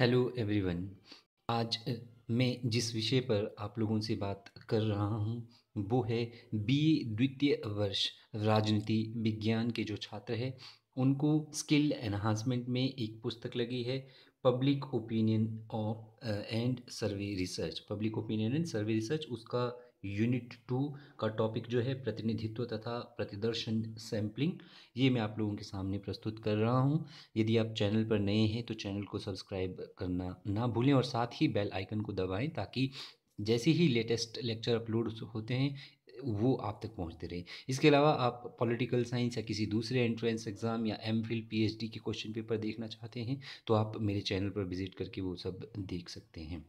hello everyone आज मैं जिस विषय पर आप लोगों से बात कर रहा हूं वो है बी द्वितीय वर्ष राजनीति विज्ञान के जो छात्र हैं उनको स्किल एनहांसमेंट में एक पुस्तक लगी है पब्लिक ओपिनियन और and survey research public opinion and survey research उसका यूनिट टू का टॉपिक जो है प्रतिनिधित्व तथा प्रतिदर्शन सैम्पलिंग ये मैं आप लोगों के सामने प्रस्तुत कर रहा हूँ यदि आप चैनल पर नए हैं तो चैनल को सब्सक्राइब करना ना भूलें और साथ ही बेल आइकन को दबाएं ताकि जैसे ही लेटेस्ट लेक्चर अपलोड होते हैं वो आप तक पहुंचते रहे इसके अलावा आप पॉलिटिकल साइंस या किसी दूसरे एंट्रेंस एग्ज़ाम या एम फिल पी के क्वेश्चन पेपर देखना चाहते हैं तो आप मेरे चैनल पर विज़िट करके वो सब देख सकते हैं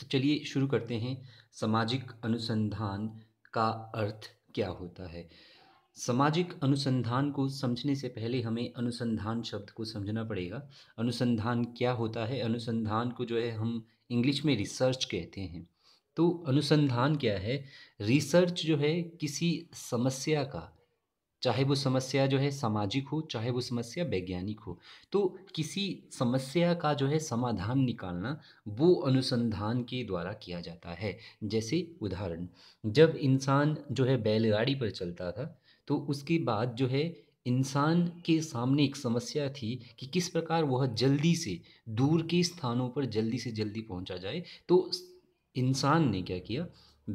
तो चलिए शुरू करते हैं सामाजिक अनुसंधान का अर्थ क्या होता है सामाजिक अनुसंधान को समझने से पहले हमें अनुसंधान शब्द को समझना पड़ेगा अनुसंधान क्या होता है अनुसंधान को जो है हम इंग्लिश में रिसर्च कहते हैं तो अनुसंधान क्या है रिसर्च जो है किसी समस्या का चाहे वो समस्या जो है सामाजिक हो चाहे वो समस्या वैज्ञानिक हो तो किसी समस्या का जो है समाधान निकालना वो अनुसंधान के द्वारा किया जाता है जैसे उदाहरण जब इंसान जो है बैलगाड़ी पर चलता था तो उसके बाद जो है इंसान के सामने एक समस्या थी कि किस प्रकार वह जल्दी से दूर के स्थानों पर जल्दी से जल्दी पहुंचा जाए तो इंसान ने क्या किया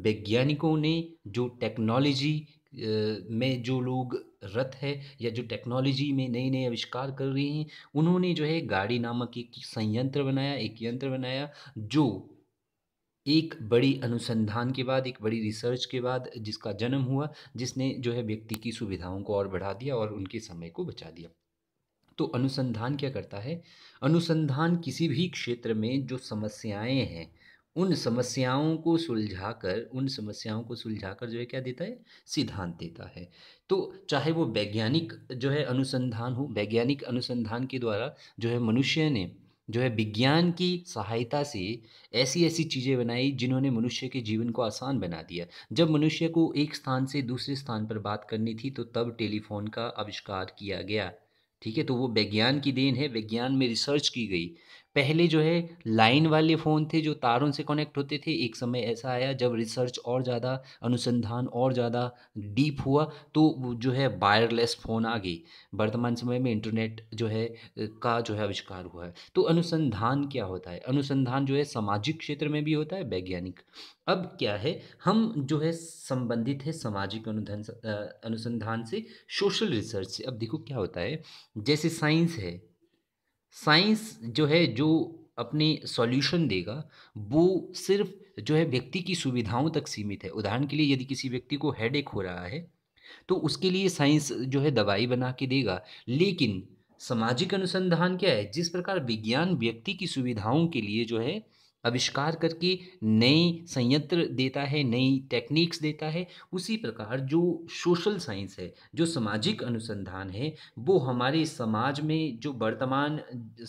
वैज्ञानिकों ने जो टेक्नोलॉजी में जो लोग रत है या जो टेक्नोलॉजी में नए नए आविष्कार कर रहे हैं उन्होंने जो है गाड़ी नामक एक संयंत्र बनाया एक यंत्र बनाया जो एक बड़ी अनुसंधान के बाद एक बड़ी रिसर्च के बाद जिसका जन्म हुआ जिसने जो है व्यक्ति की सुविधाओं को और बढ़ा दिया और उनके समय को बचा दिया तो अनुसंधान क्या करता है अनुसंधान किसी भी क्षेत्र में जो समस्याएं हैं उन समस्याओं को सुलझाकर उन समस्याओं को सुलझाकर जो है क्या देता है सिद्धांत देता है तो चाहे वो वैज्ञानिक जो है अनुसंधान हो वैज्ञानिक अनुसंधान के द्वारा जो है मनुष्य ने जो है विज्ञान की सहायता से ऐसी ऐसी चीज़ें बनाई जिन्होंने मनुष्य के जीवन को आसान बना दिया जब मनुष्य को एक स्थान से दूसरे स्थान पर बात करनी थी तो तब टेलीफोन का आविष्कार किया गया ठीक है तो वो विज्ञान की देन है विज्ञान में रिसर्च की गई पहले जो है लाइन वाले फ़ोन थे जो तारों से कनेक्ट होते थे एक समय ऐसा आया जब रिसर्च और ज़्यादा अनुसंधान और ज़्यादा डीप हुआ तो जो है वायरलेस फ़ोन आ गई वर्तमान समय में इंटरनेट जो है का जो है आविष्कार हुआ है तो अनुसंधान क्या होता है अनुसंधान जो है सामाजिक क्षेत्र में भी होता है वैज्ञानिक अब क्या है हम जो है संबंधित है सामाजिक अनुधन अनुसंधान से सोशल रिसर्च से अब देखो क्या होता है जैसे साइंस है साइंस जो है जो अपने सॉल्यूशन देगा वो सिर्फ जो है व्यक्ति की सुविधाओं तक सीमित है उदाहरण के लिए यदि किसी व्यक्ति को हेडेक हो रहा है तो उसके लिए साइंस जो है दवाई बना के देगा लेकिन सामाजिक अनुसंधान क्या है जिस प्रकार विज्ञान व्यक्ति की सुविधाओं के लिए जो है आविष्कार करके नए संयंत्र देता है नई टेक्निक्स देता है उसी प्रकार जो सोशल साइंस है जो सामाजिक अनुसंधान है वो हमारे समाज में जो वर्तमान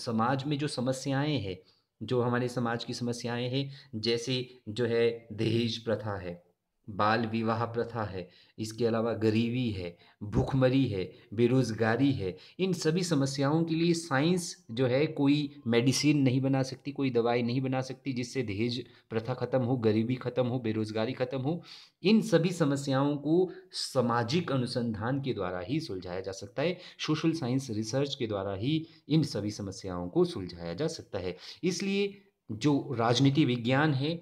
समाज में जो समस्याएं हैं जो हमारे समाज की समस्याएं हैं जैसे जो है दहेज प्रथा है बाल विवाह प्रथा है इसके अलावा गरीबी है भूखमरी है बेरोज़गारी है इन सभी समस्याओं के लिए साइंस जो है कोई मेडिसिन नहीं बना सकती कोई दवाई नहीं बना सकती जिससे दहेज प्रथा ख़त्म हो गरीबी ख़त्म हो बेरोज़गारी ख़त्म हो इन सभी समस्याओं को सामाजिक अनुसंधान के द्वारा ही सुलझाया जा सकता है सोशल साइंस रिसर्च के द्वारा ही इन सभी समस्याओं को सुलझाया जा सकता है इसलिए जो राजनीति विज्ञान है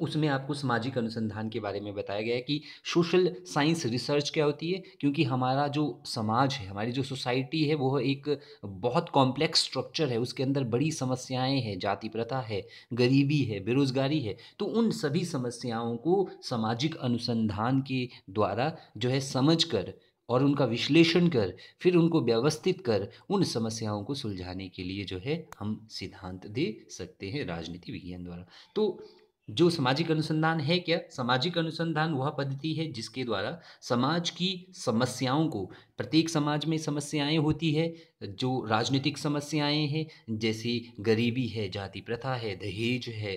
उसमें आपको सामाजिक अनुसंधान के बारे में बताया गया है कि सोशल साइंस रिसर्च क्या होती है क्योंकि हमारा जो समाज है हमारी जो सोसाइटी है वो एक बहुत कॉम्प्लेक्स स्ट्रक्चर है उसके अंदर बड़ी समस्याएं हैं जाति प्रथा है गरीबी है बेरोज़गारी है तो उन सभी समस्याओं को सामाजिक अनुसंधान के द्वारा जो है समझ कर और उनका विश्लेषण कर फिर उनको व्यवस्थित कर उन समस्याओं को सुलझाने के लिए जो है हम सिद्धांत दे सकते हैं राजनीति विज्ञान द्वारा तो जो सामाजिक अनुसंधान है क्या सामाजिक अनुसंधान वह पद्धति है जिसके द्वारा समाज की समस्याओं को प्रत्येक समाज में समस्याएं होती है जो राजनीतिक समस्याएं हैं जैसे गरीबी है जाति प्रथा है दहेज है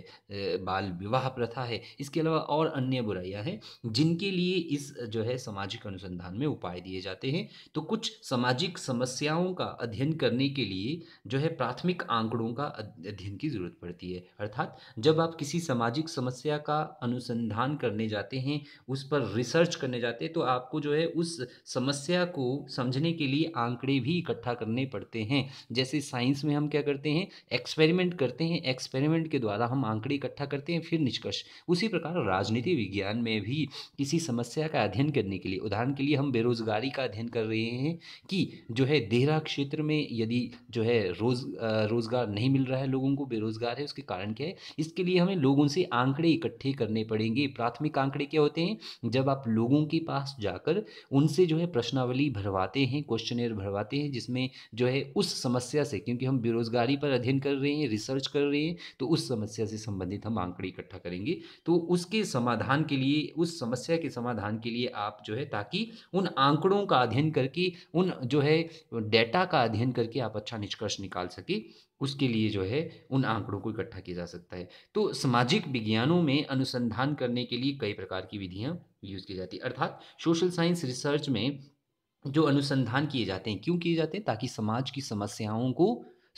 बाल विवाह प्रथा है इसके अलावा और अन्य बुराइयां हैं जिनके लिए इस जो है सामाजिक अनुसंधान में उपाय दिए जाते हैं तो कुछ सामाजिक समस्याओं का अध्ययन करने के लिए जो है प्राथमिक आंकड़ों का अध्ययन की ज़रूरत पड़ती है अर्थात जब आप किसी सामाजिक समस्या का अनुसंधान करने जाते हैं उस पर रिसर्च करने जाते हैं तो आपको जो है उस समस्या को समझने के लिए आंकड़े भी इकट्ठा करने पड़ते हैं जैसे साइंस में हम क्या करते हैं एक्सपेरिमेंट करते हैं एक्सपेरिमेंट के द्वारा हम आंकड़े इकट्ठा करते हैं फिर निष्कर्ष उसी प्रकार राजनीति विज्ञान में भी किसी समस्या का अध्ययन करने के लिए उदाहरण के लिए हम बेरोजगारी का अध्ययन कर रहे हैं कि जो है देहरा क्षेत्र में यदि जो है रोज रोज़गार नहीं मिल रहा है लोगों को बेरोज़गार है उसके कारण क्या है इसके लिए हमें लोगों से आंकड़े इकट्ठे करने पड़ेंगे प्राथमिक आंकड़े क्या होते हैं जब आप लोगों के पास जाकर उनसे जो है प्रश्नावली भरवाते हैं क्वेश्चनेयर भरवाते हैं जिसमें जो है उस समस्या से क्योंकि हम बेरोजगारी पर अध्ययन कर रहे हैं रिसर्च कर रहे हैं तो उस समस्या से संबंधित हम आंकड़े इकट्ठा करेंगे तो उसके समाधान के लिए उस समस्या के समाधान के लिए आप जो है ताकि उन आंकड़ों का अध्ययन करके उन जो है डेटा का अध्ययन करके आप अच्छा निष्कर्ष निकाल सके उसके लिए जो है उन आंकड़ों को इकट्ठा किया जा सकता है तो सामाजिक विज्ञानों में अनुसंधान करने के लिए कई प्रकार की विधियाँ यूज़ की जाती है अर्थात सोशल साइंस रिसर्च में जो अनुसंधान किए जाते हैं क्यों किए जाते हैं ताकि समाज की समस्याओं को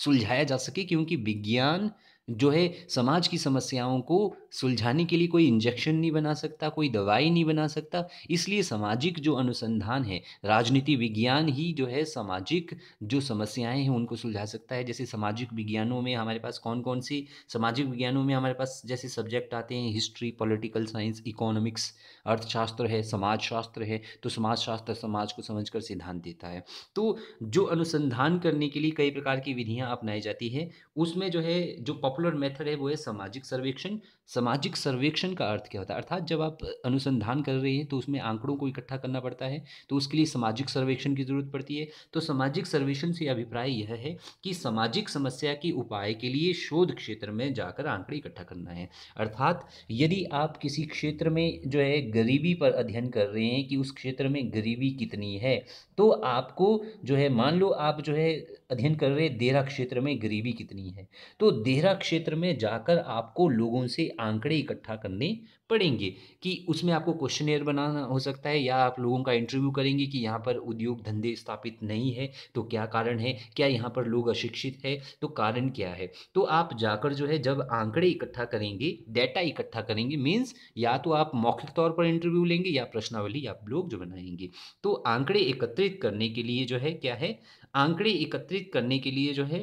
सुलझाया जा सके क्योंकि विज्ञान जो है समाज की समस्याओं को सुलझाने के लिए कोई इंजेक्शन नहीं बना सकता कोई दवाई नहीं बना सकता इसलिए सामाजिक जो अनुसंधान है राजनीति विज्ञान ही जो है सामाजिक जो समस्याएं हैं उनको सुलझा सकता है जैसे सामाजिक विज्ञानों में हमारे पास कौन कौन सी सामाजिक विज्ञानों में हमारे पास जैसे सब्जेक्ट आते हैं हिस्ट्री पॉलिटिकल साइंस इकोनॉमिक्स अर्थशास्त्र है समाजशास्त्र है तो समाजशास्त्र समाज को समझ कर सिद्धांत देता है तो जो अनुसंधान करने के लिए कई प्रकार की विधियाँ अपनाई जाती है उसमें जो है जो पॉपुलर मेथड है वो है सामाजिक सर्वेक्षण सामाजिक सर्वेक्षण का अर्थ क्या होता है अर्थात जब आप अनुसंधान कर रहे हैं तो उसमें आंकड़ों को इकट्ठा करना पड़ता है तो उसके लिए सामाजिक सर्वेक्षण की ज़रूरत पड़ती है तो सामाजिक सर्वेक्षण से अभिप्राय यह है कि सामाजिक समस्या के उपाय के लिए शोध क्षेत्र में जाकर आंकड़े इकट्ठा करना है अर्थात यदि आप किसी क्षेत्र में जो है गरीबी पर अध्ययन कर रहे हैं कि उस क्षेत्र में गरीबी कितनी है तो आपको जो है मान लो आप जो है अध्ययन कर रहे देहरा क्षेत्र में गरीबी कितनी है तो देहरा क्षेत्र में जाकर आपको लोगों से आंकड़े इकट्ठा करने पड़ेंगे कि उसमें आपको क्वेश्चन बनाना हो सकता है या आप लोगों का इंटरव्यू करेंगे कि यहाँ पर उद्योग धंधे स्थापित नहीं है तो क्या कारण है क्या यहाँ पर लोग अशिक्षित है तो कारण क्या है तो आप जाकर जो है जब आंकड़े इकट्ठा करेंगे डेटा इकट्ठा करेंगे मीन्स या तो आप मौखिक तौर पर इंटरव्यू लेंगे या प्रश्नावली आप लोग जो बनाएंगे तो आंकड़े एकत्रित करने के लिए जो है क्या है आंकड़े एकत्रित करने के लिए जो है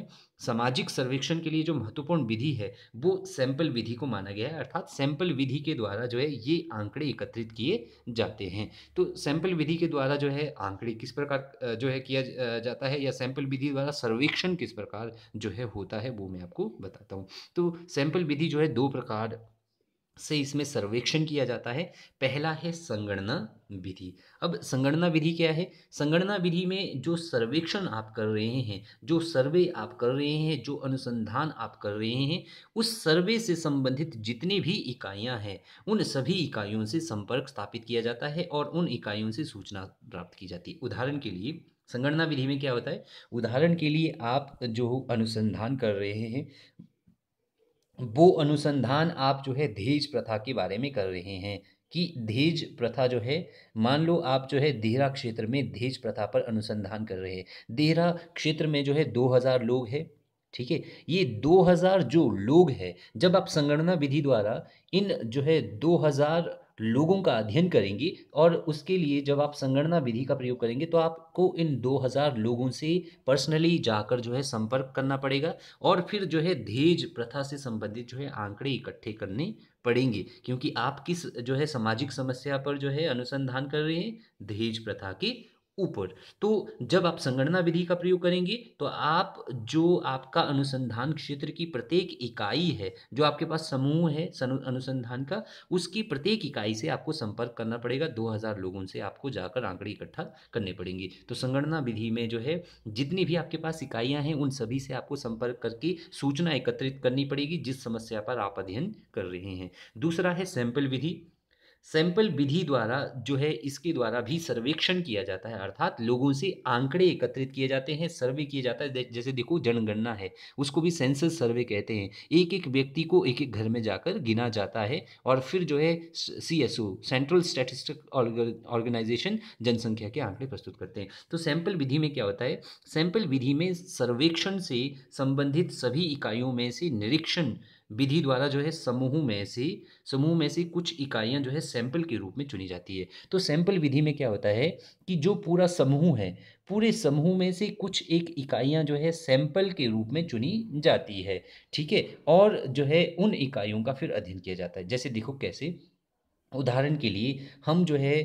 सामाजिक सर्वेक्षण के लिए जो महत्वपूर्ण विधि है वो सैंपल विधि को माना गया है अर्थात सैंपल विधि के द्वारा जो है ये आंकड़े एकत्रित किए जाते हैं तो सैंपल विधि के द्वारा जो है आंकड़े किस प्रकार जो है किया जाता है या सैंपल विधि द्वारा सर्वेक्षण किस प्रकार जो है होता है वो मैं आपको बताता हूँ तो सैंपल विधि जो है दो प्रकार से इसमें सर्वेक्षण किया जाता है पहला है संगणना विधि अब संगणना विधि क्या है संगणना विधि में जो सर्वेक्षण आप कर रहे हैं जो सर्वे आप कर रहे हैं जो अनुसंधान आप कर रहे हैं उस सर्वे से संबंधित जितनी भी इकाइयां हैं उन सभी इकाइयों से संपर्क स्थापित किया जाता है और उन इकाइयों से सूचना प्राप्त की जाती है उदाहरण के लिए संगणना विधि में क्या होता है उदाहरण के लिए आप जो अनुसंधान कर रहे हैं वो अनुसंधान आप जो है धीज प्रथा के बारे में कर रहे हैं कि धीज प्रथा जो है मान लो आप जो है देहरा क्षेत्र में धीज प्रथा पर अनुसंधान कर रहे हैं देहरा क्षेत्र में जो है दो हज़ार लोग हैं ठीक है ये दो हज़ार जो लोग हैं जब आप संगणना विधि द्वारा इन जो है दो हज़ार लोगों का अध्ययन करेंगे और उसके लिए जब आप संगणना विधि का प्रयोग करेंगे तो आपको इन 2000 लोगों से पर्सनली जाकर जो है संपर्क करना पड़ेगा और फिर जो है दहेज प्रथा से संबंधित जो है आंकड़े इकट्ठे करने पड़ेंगे क्योंकि आप किस जो है सामाजिक समस्या पर जो है अनुसंधान कर रहे हैं दहेज प्रथा के ऊपर तो जब आप संगणना विधि का प्रयोग करेंगे तो आप जो आपका अनुसंधान क्षेत्र की प्रत्येक इकाई है जो आपके पास समूह है अनुसंधान का उसकी प्रत्येक इकाई से आपको संपर्क करना पड़ेगा 2000 लोगों से आपको जाकर आंकड़े इकट्ठा करने पड़ेंगे तो संगणना विधि में जो है जितनी भी आपके पास इकाइयाँ हैं उन सभी से आपको संपर्क करके सूचना एकत्रित करनी पड़ेगी जिस समस्या पर आप अध्ययन कर रहे हैं दूसरा है सैंपल विधि सैंपल विधि द्वारा जो है इसके द्वारा भी सर्वेक्षण किया जाता है अर्थात लोगों से आंकड़े एकत्रित किए जाते हैं सर्वे किए जाता है जैसे देखो जनगणना है उसको भी सेंसस सर्वे कहते हैं एक एक व्यक्ति को एक एक घर में जाकर गिना जाता है और फिर जो है C S O central statistic organisation जनसंख्या के आंकड़े प्रस्तुत करते हैं तो सैंपल विधि में क्या होता है सैंपल विधि में सर्वेक्षण से संबंधित सभी इकाइयों में से निरीक्षण विधि द्वारा जो है समूह में से समूह में से कुछ इकाइयाँ जो है सैंपल के रूप में चुनी जाती है तो सैंपल विधि में क्या होता है कि जो पूरा समूह है पूरे समूह में से कुछ एक इकाइयाँ जो है सैंपल के रूप में चुनी जाती है ठीक है और जो है उन इकाइयों का फिर अध्ययन किया जाता है जैसे देखो कैसे उदाहरण के लिए हम जो है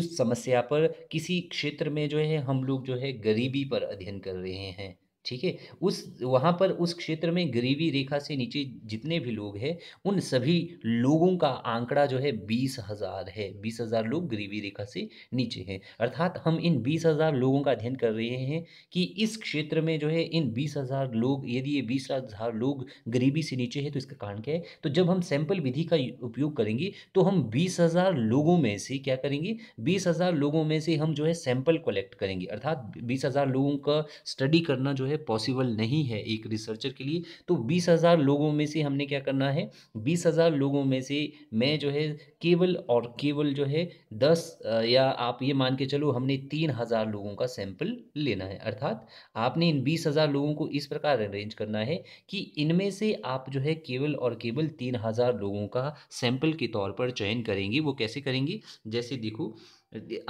उस समस्या पर किसी क्षेत्र में जो है हम लोग जो है गरीबी पर अध्ययन कर रहे हैं ठीक है उस वहाँ पर उस क्षेत्र में गरीबी रेखा से नीचे जितने भी लोग हैं उन सभी लोगों का आंकड़ा जो है बीस हज़ार है बीस हज़ार लोग गरीबी रेखा से नीचे हैं अर्थात हम इन बीस हज़ार लोगों का अध्ययन कर रहे हैं कि इस क्षेत्र में जो है इन बीस हज़ार लोग यदि ये बीस हज़ार लोग गरीबी से नीचे हैं तो इसका कारण क्या है तो जब हम सैंपल विधि का उपयोग करेंगे तो हम बीस हज़ार लोगों में से क्या करेंगे बीस हज़ार लोगों में से हम जो है सैंपल कलेक्ट करेंगे अर्थात बीस हज़ार लोगों का स्टडी करना जो है है पॉसिबल नहीं है एक रिसर्चर के लिए तो बीस हज़ार लोगों में से हमने क्या करना है बीस हज़ार लोगों में से मैं जो है केवल और केवल जो है दस या आप ये मान के चलो हमने तीन हज़ार लोगों का सैंपल लेना है अर्थात आपने इन बीस हज़ार लोगों को इस प्रकार अरेंज करना है कि इनमें से आप जो है केवल और केवल तीन हज़ार लोगों का सैंपल के तौर पर चयन करेंगे वो कैसे करेंगे जैसे देखो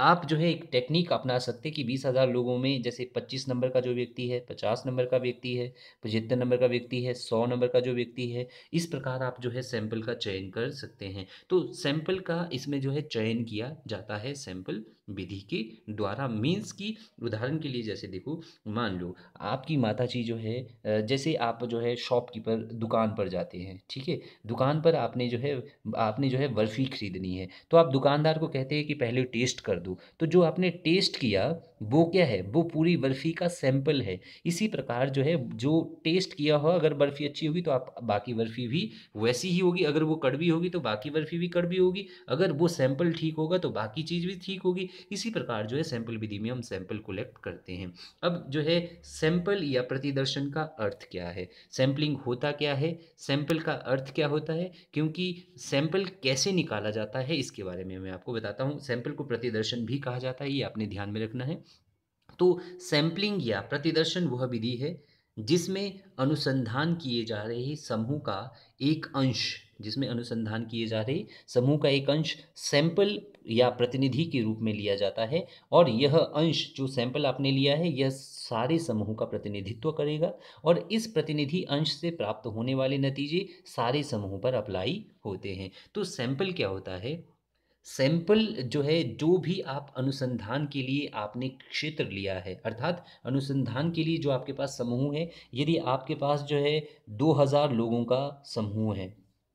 आप जो है एक टेक्निक अपना सकते कि बीस हज़ार लोगों में जैसे पच्चीस नंबर का जो व्यक्ति है पचास नंबर का व्यक्ति है पचहत्तर नंबर का व्यक्ति है सौ नंबर का जो व्यक्ति है इस प्रकार आप जो है सैंपल का चयन कर सकते हैं तो सैंपल का इसमें जो है चयन किया जाता है सैंपल विधि के द्वारा मीन्स की उदाहरण के लिए जैसे देखो मान लो आपकी माता जी जो है जैसे आप जो है शॉपकीपर दुकान पर जाते हैं ठीक है दुकान पर आपने जो है आपने जो है बर्फ़ी खरीदनी है तो आप दुकानदार को कहते हैं कि पहले टेस्ट कर दो तो जो आपने टेस्ट किया वो क्या है वो पूरी बर्फ़ी का सैंपल है इसी प्रकार जो है जो टेस्ट किया हो अगर बर्फ़ी अच्छी होगी तो आप बाकी बर्फ़ी भी वैसी ही होगी अगर वो कड़वी होगी तो बाकी बर्फ़ी भी कड़वी होगी अगर वो सैंपल ठीक होगा तो बाकी चीज़ भी ठीक होगी इसी प्रकार जो है सैंपल विधि में हम सैंपल कलेक्ट करते हैं अब जो है सैंपल या प्रतिदर्शन का अर्थ क्या है सैंपलिंग होता क्या है सैंपल का अर्थ क्या होता है क्योंकि सैंपल कैसे निकाला जाता है इसके बारे में मैं आपको बताता हूँ सैंपल को प्रतिदर्शन भी कहा जाता है ये आपने ध्यान में रखना है तो सैंपलिंग या प्रतिदर्शन वह विधि है जिसमें अनुसंधान किए जा रहे समूह का एक अंश जिसमें अनुसंधान किए जा रहे समूह का एक अंश सैंपल या प्रतिनिधि के रूप में लिया जाता है और यह अंश जो सैंपल आपने लिया है यह सारे समूह का प्रतिनिधित्व करेगा और इस प्रतिनिधि अंश से प्राप्त होने वाले नतीजे सारे समूह पर अप्लाई होते हैं तो सैंपल क्या होता है सैंपल जो है जो भी आप अनुसंधान के लिए आपने क्षेत्र लिया है अर्थात अनुसंधान के लिए जो आपके पास समूह है यदि आपके पास जो है 2000 लोगों का समूह है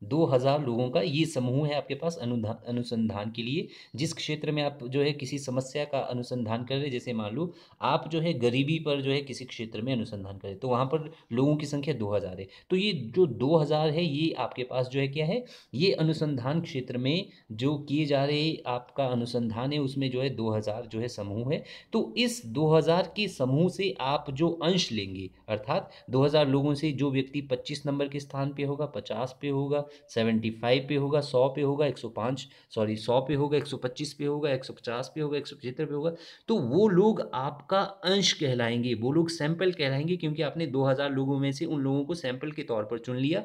दो हज़ार लोगों का ये समूह है आपके पास अनुधान अनुसंधान के लिए जिस क्षेत्र में आप जो है किसी समस्या का अनुसंधान कर रहे जैसे मान लो आप जो है गरीबी पर जो है किसी क्षेत्र में अनुसंधान करें तो वहाँ पर लोगों की संख्या दो हज़ार है तो ये जो दो हज़ार है ये आपके पास जो है क्या है ये अनुसंधान क्षेत्र में जो किए जा रहे आपका अनुसंधान है उसमें जो है दो हज़ार जो है समूह है तो इस दो हज़ार के समूह से आप जो अंश लेंगे अर्थात दो हज़ार लोगों से जो व्यक्ति पच्चीस नंबर के स्थान पर होगा पचास पे होगा सेवेंटी फाइव पे होगा सौ पे होगा एक सौ पाँच सॉरी सौ पे होगा एक सौ पच्चीस पे होगा एक सौ पचास पे होगा एक सौ पचहत्तर पे होगा तो वो लोग आपका अंश कहलाएंगे वो लोग सैंपल कहलाएंगे क्योंकि आपने दो हज़ार लोगों में से उन लोगों को सैंपल के तौर पर चुन लिया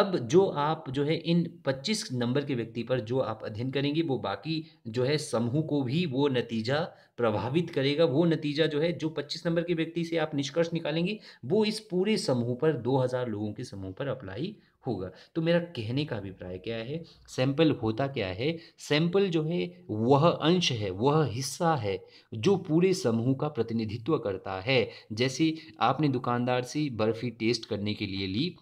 अब जो आप जो है इन पच्चीस नंबर के व्यक्ति पर जो आप अध्ययन करेंगे वो बाकी जो है समूह को भी वो नतीजा प्रभावित करेगा वो नतीजा जो है जो पच्चीस नंबर के व्यक्ति से आप निष्कर्ष निकालेंगे वो इस पूरे समूह पर दो हज़ार लोगों के समूह पर अप्लाई होगा तो मेरा कहने का अभिप्राय क्या है सैंपल होता क्या है सैंपल जो है वह अंश है वह हिस्सा है जो पूरे समूह का प्रतिनिधित्व करता है जैसे आपने दुकानदार से बर्फ़ी टेस्ट करने के लिए ली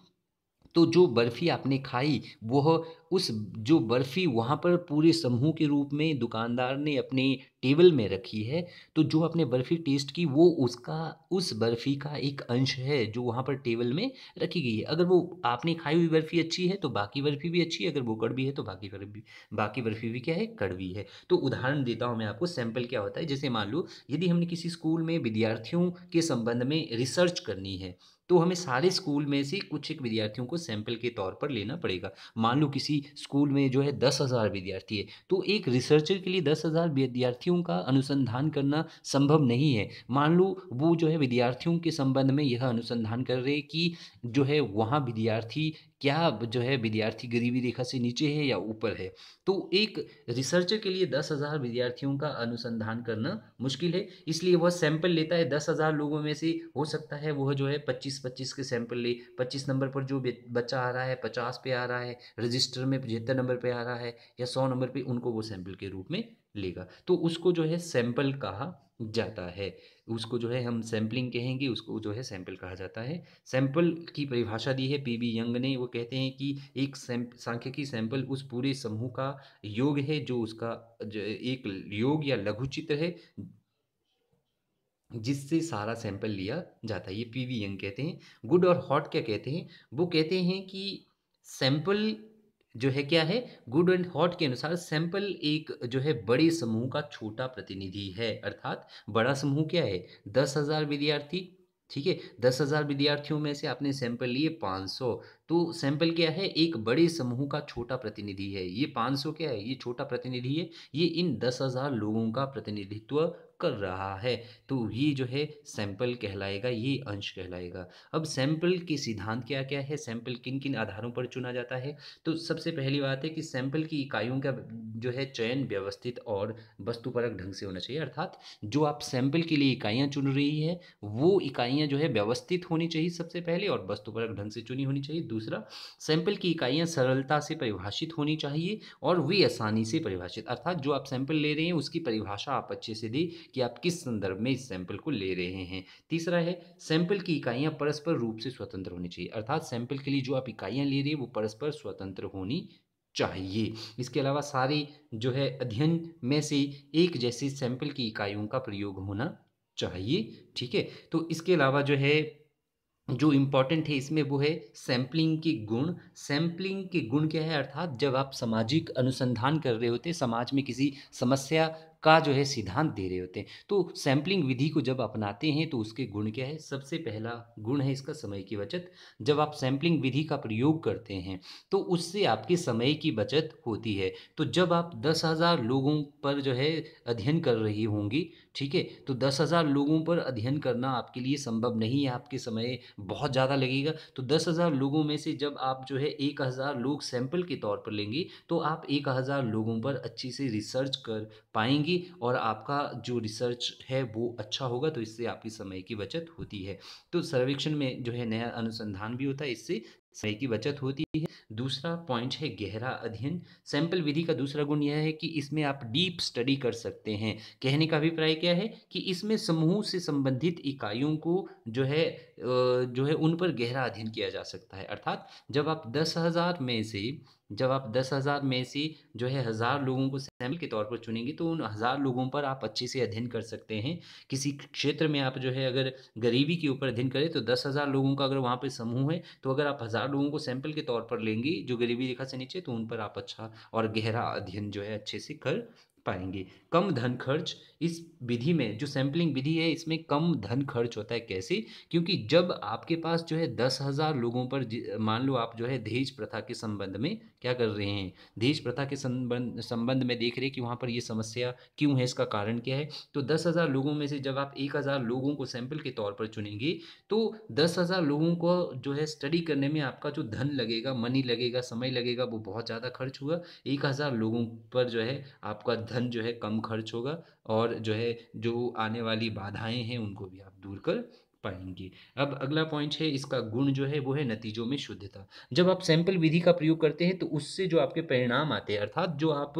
तो जो बर्फ़ी आपने खाई वह उस जो बर्फ़ी वहाँ पर पूरे समूह के रूप में दुकानदार ने अपने टेबल में रखी है तो जो आपने बर्फ़ी टेस्ट की वो उसका उस बर्फ़ी का एक अंश है जो वहाँ पर टेबल में रखी गई है अगर वो आपने खाई हुई बर्फ़ी अच्छी है तो बाकी बर्फ़ी भी अच्छी है अगर वो कड़वी है तो बाकी बर्फ़ी बाकी बर्फ़ी भी क्या है कड़वी है तो उदाहरण देता हूँ मैं आपको सैम्पल क्या होता है जैसे मान लो यदि हमने किसी स्कूल में विद्यार्थियों के संबंध में रिसर्च करनी है तो हमें सारे स्कूल में से कुछ एक विद्यार्थियों को सैंपल के तौर पर लेना पड़ेगा मान लो किसी स्कूल में जो है दस हज़ार विद्यार्थी है तो एक रिसर्चर के लिए दस हज़ार विद्यार्थियों का अनुसंधान करना संभव नहीं है मान लो वो जो है विद्यार्थियों के संबंध में यह अनुसंधान कर रहे कि जो है वहाँ विद्यार्थी क्या जो है विद्यार्थी गरीबी रेखा से नीचे है या ऊपर है तो एक रिसर्चर के लिए दस हज़ार विद्यार्थियों का अनुसंधान करना मुश्किल है इसलिए वह सैंपल लेता है दस हज़ार लोगों में से हो सकता है वह जो है पच्चीस पच्चीस के सैंपल ले पच्चीस नंबर पर जो बच्चा आ रहा है पचास पे आ रहा है रजिस्टर में पचहत्तर नंबर पर आ रहा है या सौ नंबर पर उनको वो सैंपल के रूप में लेगा तो उसको जो है सैंपल कहा जाता है उसको जो है हम सैंपलिंग कहेंगे उसको जो है सैंपल कहा जाता है सैंपल की परिभाषा दी है पी बी यंग ने वो कहते हैं कि एक सांख्यिकी सैंपल उस पूरे समूह का योग है जो उसका जो एक योग या लघु चित्र है जिससे सारा सैंपल लिया जाता है ये पी वी यंग कहते हैं गुड और हॉट क्या कहते हैं वो कहते हैं कि सैंपल जो है क्या है गुड एंड हॉट के अनुसार सैंपल एक जो है बड़े समूह का छोटा प्रतिनिधि है अर्थात बड़ा समूह क्या है दस हज़ार विद्यार्थी ठीक है दस हज़ार विद्यार्थियों में से आपने सैंपल लिए पाँच सौ तो सैंपल क्या है एक बड़े समूह का छोटा प्रतिनिधि है ये पाँच सौ क्या है ये छोटा प्रतिनिधि है ये इन दस हज़ार लोगों का प्रतिनिधित्व कर रहा है तो ये जो है सैंपल कहलाएगा ये अंश कहलाएगा अब सैंपल के सिद्धांत क्या क्या है सैंपल किन किन आधारों पर चुना जाता है तो सबसे पहली बात है कि सैंपल की इकाइयों का जो है चयन व्यवस्थित और वस्तुपरक ढंग से होना चाहिए अर्थात जो आप सैंपल के लिए इकाइयाँ चुन रही है वो इकाइयाँ जो है व्यवस्थित होनी चाहिए सबसे पहले और वस्तुपरक ढंग से चुनी होनी चाहिए दूसरा सैंपल की इकाइयाँ सरलता से परिभाषित होनी चाहिए और वे आसानी से परिभाषित अर्थात जो आप सैंपल ले रहे हैं उसकी परिभाषा आप अच्छे से दी कि आप किस संदर्भ में इस सैंपल को ले रहे हैं तीसरा है सैंपल की इकाइयाँ परस्पर रूप से स्वतंत्र होनी चाहिए अर्थात सैंपल के लिए जो आप इकाइयाँ ले रहे हैं वो परस्पर स्वतंत्र होनी चाहिए इसके अलावा सारे जो है अध्ययन में से एक जैसी सैंपल की इकाइयों का प्रयोग होना चाहिए ठीक है तो इसके अलावा जो है जो इम्पॉर्टेंट है इसमें वो है सैम्पलिंग के गुण सैम्पलिंग के गुण क्या है अर्थात जब आप सामाजिक अनुसंधान कर रहे होते समाज में किसी समस्या का जो है सिद्धांत दे रहे होते हैं तो सैम्पलिंग विधि को जब अपनाते हैं तो उसके गुण क्या है सबसे पहला गुण है इसका समय की बचत जब आप सैम्पलिंग विधि का प्रयोग करते हैं तो उससे आपके समय की बचत होती है तो जब आप दस हज़ार लोगों पर जो है अध्ययन कर रही होंगी ठीक है तो दस हज़ार लोगों पर अध्ययन करना आपके लिए संभव नहीं है आपके समय बहुत ज़्यादा लगेगा तो दस हज़ार लोगों में से जब आप जो है एक हज़ार लोग सैंपल के तौर पर लेंगे तो आप एक हज़ार लोगों पर अच्छी से रिसर्च कर पाएंगे जाएगी और आपका जो रिसर्च है वो अच्छा होगा तो इससे आपकी समय की बचत होती है तो सर्वेक्षण में जो है नया अनुसंधान भी होता है इससे समय की बचत होती है दूसरा पॉइंट है गहरा अध्ययन सैंपल विधि का दूसरा गुण यह है कि इसमें आप डीप स्टडी कर सकते हैं कहने का अभिप्राय क्या है कि इसमें समूह से संबंधित इकाइयों को जो है जो है उन पर गहरा अध्ययन किया जा सकता है अर्थात जब आप दस हज़ार में से जब आप दस हज़ार में से जो है हज़ार लोगों को सैम्पल के तौर पर चुनेंगे तो उन हज़ार लोगों पर आप अच्छे से अध्ययन कर सकते हैं किसी क्षेत्र में आप जो है अगर गरीबी के ऊपर अध्ययन करें तो दस हज़ार लोगों का अगर वहाँ पर समूह है तो अगर आप हज़ार लोगों को सैम्पल के तौर पर लेंगे जो गरीबी रेखा से नीचे तो उन पर आप अच्छा और गहरा अध्ययन जो है अच्छे से कर पाएंगे कम धन खर्च इस विधि में जो सैम्पलिंग विधि है इसमें कम धन खर्च होता है कैसे क्योंकि जब आपके पास जो है दस हज़ार लोगों पर मान लो आप जो है दहेज प्रथा के संबंध में क्या कर रहे हैं दहेज प्रथा के संबंध संबंध में देख रहे हैं कि वहाँ पर ये समस्या क्यों है इसका कारण क्या है तो दस हज़ार लोगों में से जब आप एक हज़ार लोगों को सैंपल के तौर पर चुनेंगे तो दस हज़ार लोगों को जो है स्टडी करने में आपका जो धन लगेगा मनी लगेगा समय लगेगा वो बहुत ज़्यादा खर्च हुआ एक हज़ार लोगों पर जो है आपका धन जो है कम खर्च होगा और जो है जो आने वाली बाधाएं हैं उनको भी आप दूर कर पाएंगे अब अगला पॉइंट है इसका गुण जो है वो है नतीजों में शुद्धता जब आप सैंपल विधि का प्रयोग करते हैं तो उससे जो आपके परिणाम आते हैं अर्थात जो आप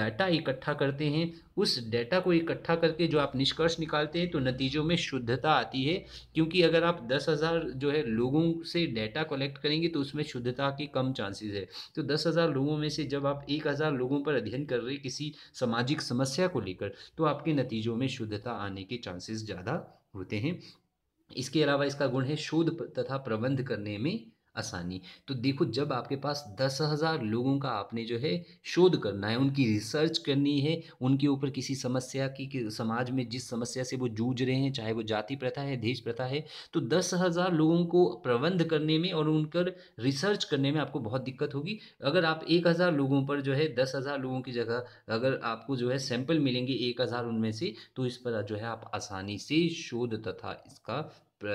डाटा इकट्ठा करते हैं उस डाटा को इकट्ठा करके जो आप निष्कर्ष निकालते हैं तो नतीजों में शुद्धता आती है क्योंकि अगर आप दस हज़ार जो है लोगों से डाटा कलेक्ट करेंगे तो उसमें शुद्धता के कम चांसेस है तो दस हज़ार लोगों में से जब आप एक हज़ार लोगों पर अध्ययन कर रहे किसी सामाजिक समस्या को लेकर तो आपके नतीजों में शुद्धता आने के चांसेस ज़्यादा होते हैं इसके अलावा इसका गुण है शोध तथा प्रबंध करने में आसानी तो देखो जब आपके पास दस हज़ार लोगों का आपने जो है शोध करना है उनकी रिसर्च करनी है उनके ऊपर किसी समस्या की कि समाज में जिस समस्या से वो जूझ रहे हैं चाहे वो जाति प्रथा है देश प्रथा है तो दस हज़ार लोगों को प्रबंध करने में और उन पर रिसर्च करने में आपको बहुत दिक्कत होगी अगर आप एक हज़ार लोगों पर जो है दस हज़ार लोगों की जगह अगर आपको जो है सैंपल मिलेंगे एक हज़ार उनमें से तो इस पर जो है आप आसानी से शोध तथा इसका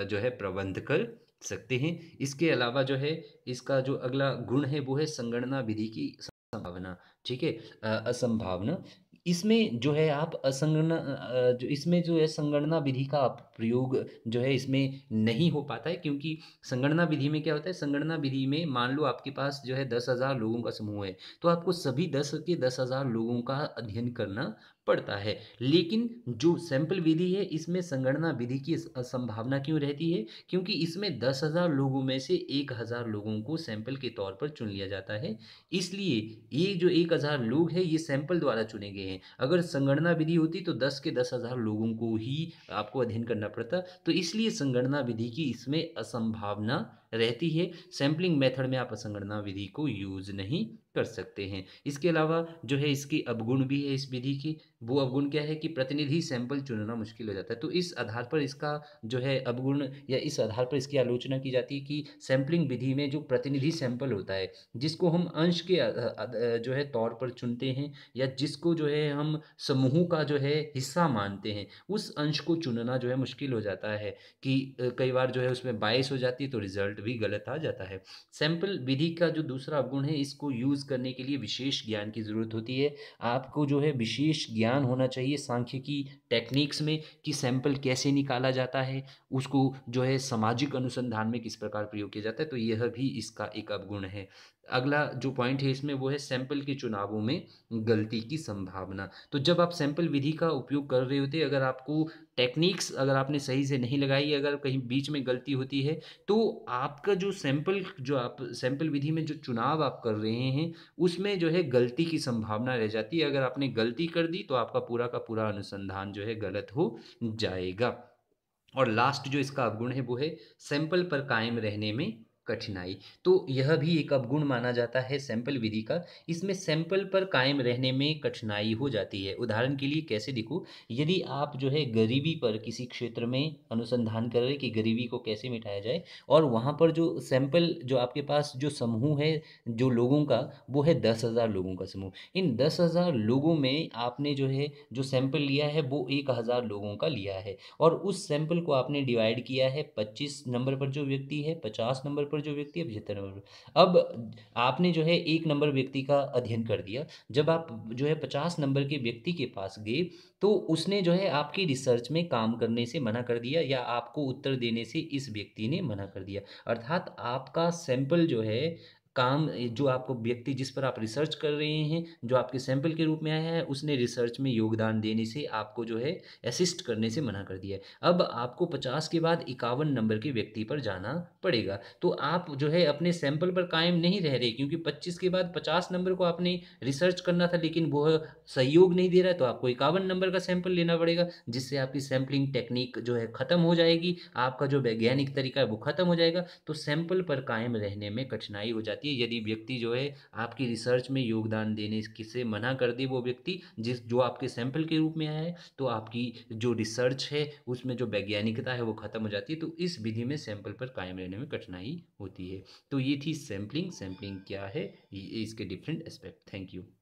जो है प्रबंध कर सकते हैं इसके अलावा जो है इसका जो अगला गुण है वो है संगणना विधि की संभावना ठीक है असंभावना इसमें जो है आप असंगणना जो इसमें जो है संगणना विधि का प्रयोग जो है इसमें नहीं हो पाता है क्योंकि संगणना विधि में क्या होता है संगणना विधि में मान लो आपके पास जो है दस हज़ार लोगों का समूह है तो आपको सभी दस के दस हज़ार लोगों का अध्ययन करना पड़ता है लेकिन जो सैंपल विधि है इसमें संगणना विधि की संभावना क्यों रहती है क्योंकि इसमें दस हज़ार लोगों में से एक हज़ार लोगों को सैंपल के तौर पर चुन लिया जाता है इसलिए ये जो एक हज़ार लोग हैं ये सैंपल द्वारा चुने गए हैं अगर संगणना विधि होती तो दस के दस हज़ार लोगों को ही आपको अध्ययन करना पड़ता तो इसलिए संगणना विधि की इसमें असंभावना रहती है सैम्पलिंग मेथड में आप असंगणना विधि को यूज़ नहीं कर सकते हैं इसके अलावा जो है इसकी अवगुण भी है इस विधि की वो अवगुण क्या है कि प्रतिनिधि सैंपल चुनना मुश्किल हो जाता है तो इस आधार पर इसका जो है अवगुण या इस आधार पर इसकी आलोचना की जाती है कि सैंपलिंग विधि में जो प्रतिनिधि सैंपल होता है जिसको हम अंश के जो है तौर पर चुनते हैं या जिसको जो है हम समूह का जो है हिस्सा मानते हैं उस अंश को चुनना जो है मुश्किल हो जाता है कि कई बार जो है उसमें बायस हो जाती है तो रिजल्ट रिजल्ट भी गलत आ जाता है सैंपल विधि का जो दूसरा अवगुण है इसको यूज़ करने के लिए विशेष ज्ञान की ज़रूरत होती है आपको जो है विशेष ज्ञान होना चाहिए सांख्यिकी टेक्निक्स में कि सैंपल कैसे निकाला जाता है उसको जो है सामाजिक अनुसंधान में किस प्रकार प्रयोग किया जाता है तो यह भी इसका एक अवगुण है अगला जो पॉइंट है इसमें वो है सैंपल के चुनावों में गलती की संभावना तो जब आप सैंपल विधि का उपयोग कर रहे होते अगर आपको टेक्निक्स अगर आपने सही से नहीं लगाई अगर कहीं बीच में गलती होती है तो आपका जो सैंपल जो आप सैंपल विधि में जो चुनाव आप कर रहे हैं उसमें जो है गलती की संभावना रह जाती है अगर आपने गलती कर दी तो आपका पूरा का पूरा अनुसंधान जो है गलत हो जाएगा और लास्ट जो इसका अवगुण है वो है सैंपल पर कायम रहने में कठिनाई तो यह भी एक अवगुण माना जाता है सैंपल विधि का इसमें सैंपल पर कायम रहने में कठिनाई हो जाती है उदाहरण के लिए कैसे देखो यदि आप जो है गरीबी पर किसी क्षेत्र में अनुसंधान कर रहे कि गरीबी को कैसे मिटाया जाए और वहाँ पर जो सैंपल जो आपके पास जो समूह है जो लोगों का वो है दस हज़ार लोगों का समूह इन दस हज़ार लोगों में आपने जो है जो सैंपल लिया है वो एक हज़ार लोगों का लिया है और उस सैंपल को आपने डिवाइड किया है पच्चीस नंबर पर जो व्यक्ति है पचास नंबर पर पर जो व्यक्ति है पचहत्तर नंबर अब आपने जो है एक नंबर व्यक्ति का अध्ययन कर दिया जब आप जो है पचास नंबर के व्यक्ति के पास गए तो उसने जो है आपकी रिसर्च में काम करने से मना कर दिया या आपको उत्तर देने से इस व्यक्ति ने मना कर दिया अर्थात आपका सैंपल जो है काम जो आपको व्यक्ति जिस पर आप रिसर्च कर रहे हैं जो आपके सैंपल के रूप में आया है उसने रिसर्च में योगदान देने से आपको जो है असिस्ट करने से मना कर दिया है अब आपको पचास के बाद इक्यावन नंबर के व्यक्ति पर जाना पड़ेगा तो आप जो है अपने सैंपल पर कायम नहीं रह रहे क्योंकि पच्चीस के बाद पचास नंबर को आपने रिसर्च करना था लेकिन वह सहयोग नहीं दे रहा तो आपको इक्यावन नंबर का सैंपल लेना पड़ेगा जिससे आपकी सैंपलिंग टेक्निक जो है ख़त्म हो जाएगी आपका जो वैज्ञानिक तरीका है वो ख़त्म हो जाएगा तो सैंपल पर कायम रहने में कठिनाई हो जाती है कि यदि व्यक्ति जो है आपकी रिसर्च में योगदान देने से मना कर दे वो व्यक्ति जिस जो आपके सैंपल के रूप में आया है तो आपकी जो रिसर्च है उसमें जो वैज्ञानिकता है वो खत्म हो जाती है तो इस विधि में सैंपल पर कायम रहने में कठिनाई होती है तो ये थी सैम्पलिंग सैम्पलिंग क्या है ये इसके डिफरेंट एस्पेक्ट थैंक यू